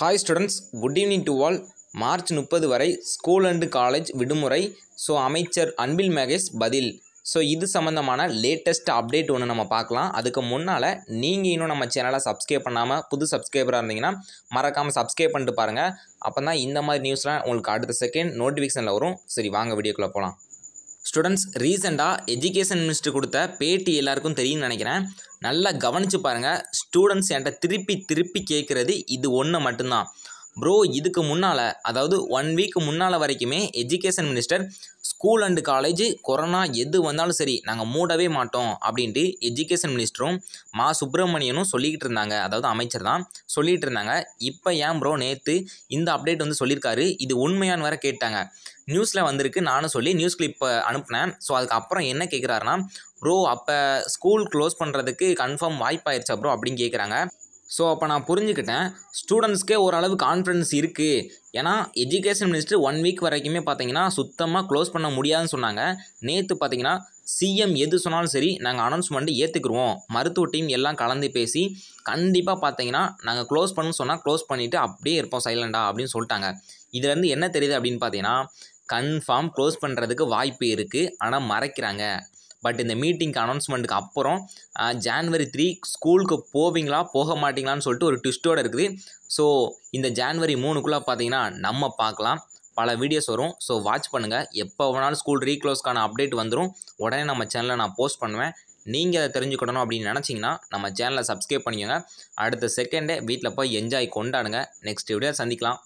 hi students good evening to all March முப்பது வரை school and college விடுமுறை so அமைச்சர் அன்பில் மகேஷ் பதில் ஸோ இது சம்மந்தமான லேட்டஸ்ட் அப்டேட் ஒன்று நம்ம பார்க்கலாம் அதுக்கு முன்னால் நீங்கள் இன்னும் நம்ம சேனலை சப்ஸ்கிரைப் பண்ணாமல் புது சப்ஸ்கிரைபராக இருந்தீங்கன்னா மறக்காமல் சப்ஸ்கிரைப் பண்ணிட்டு பாருங்கள் அப்போ தான் இந்த மாதிரி நியூஸ்லாம் உங்களுக்கு அடுத்த செகண்ட் நோட்டிஃபிகேஷனில் வரும் சரி வாங்க வீடியோக்குள்ளே போகலாம் ஸ்டூடெண்ட்ஸ் ரீசெண்டாக எஜுகேஷன் மினிஸ்டர் கொடுத்த பேட்டி எல்லாருக்கும் தெரியும்னு நினைக்கிறேன் நல்லா கவனித்து பாருங்கள் ஸ்டூடெண்ட்ஸ் என்கிட்ட திருப்பி திருப்பி கேட்குறது இது ஒன்று மட்டும்தான் ப்ரோ இதுக்கு முன்னால் அதாவது ஒன் வீக் முன்னால் வரைக்குமே education minister school and college corona எது வந்தாலும் சரி நாங்கள் மூடவே மாட்டோம் அப்படின்ட்டு எஜுகேஷன் மினிஸ்டரும் மா சுப்பிரமணியனும் சொல்லிக்கிட்டு இருந்தாங்க அதாவது அமைச்சர் தான் சொல்லிகிட்டு இருந்தாங்க இப்போ ஏன் ப்ரோ நேற்று இந்த அப்டேட் வந்து சொல்லியிருக்காரு இது உண்மையான வேற கேட்டாங்க நியூஸில் வந்திருக்கு நானும் சொல்லி நியூஸ் கிளிப்பை அனுப்புனேன் ஸோ அதுக்கப்புறம் என்ன கேட்குறாருன்னா ப்ரோ அப்போ ஸ்கூல் க்ளோஸ் பண்ணுறதுக்கு கன்ஃபார்ம் வாய்ப்பாயிருச்சா ப்ரோ அப்படின்னு கேட்குறாங்க ஸோ அப்போ நான் புரிஞ்சுக்கிட்டேன் ஸ்டூடெண்ட்ஸ்க்கே ஓரளவு கான்ஃபிடன்ஸ் இருக்குது ஏன்னா எஜுகேஷன் மினிஸ்டர் ஒன் வீக் வரைக்குமே பார்த்தீங்கன்னா சுத்தமாக க்ளோஸ் பண்ண முடியாதுன்னு சொன்னாங்க நேற்று பார்த்தீங்கன்னா சிஎம் எது சொன்னாலும் சரி நாங்கள் அனௌன்ஸ்மெண்ட்டு ஏற்றுக்குருவோம் மருத்துவ டீம் எல்லாம் கலந்து பேசி கண்டிப்பாக பார்த்தீங்கன்னா நாங்கள் க்ளோஸ் பண்ணணும்னு சொன்னால் க்ளோஸ் பண்ணிவிட்டு அப்படியே இருப்போம் சைலண்டாக அப்படின்னு சொல்லிட்டாங்க இதுலேருந்து என்ன தெரியுது அப்படின்னு பார்த்தீங்கன்னா கன்ஃபார்ம் க்ளோஸ் பண்ணுறதுக்கு வாய்ப்பு இருக்குது ஆனால் மறைக்கிறாங்க பட் இந்த மீட்டிங்க்கு அனௌன்ஸ்மெண்ட்டுக்கு அப்புறம் ஜான்வரி த்ரீ ஸ்கூலுக்கு போவீங்களா போக மாட்டீங்களான்னு சொல்லிட்டு ஒரு ட்விஸ்ட்டோடு இருக்குது ஸோ இந்த ஜான்வரி மூணுக்குள்ளே பார்த்தீங்கன்னா நம்ம பார்க்கலாம் பல வீடியோஸ் வரும் ஸோ வாட்ச் பண்ணுங்கள் எப்போ வேணாலும் ஸ்கூல் ரீக்ளோஸ்க்கான அப்டேட் வந்துடும் உடனே நம்ம சேனலில் நான் போஸ்ட் பண்ணுவேன் நீங்கள் அதை தெரிஞ்சுக்கணும் அப்படின்னு நினச்சிங்கன்னா நம்ம சேனலை சப்ஸ்கிரைப் பண்ணிக்கோங்க அடுத்த செகண்டே வீட்டில் போய் என்ஜாய் கொண்டாடுங்க நெக்ஸ்ட் வீடியோ சந்திக்கலாம்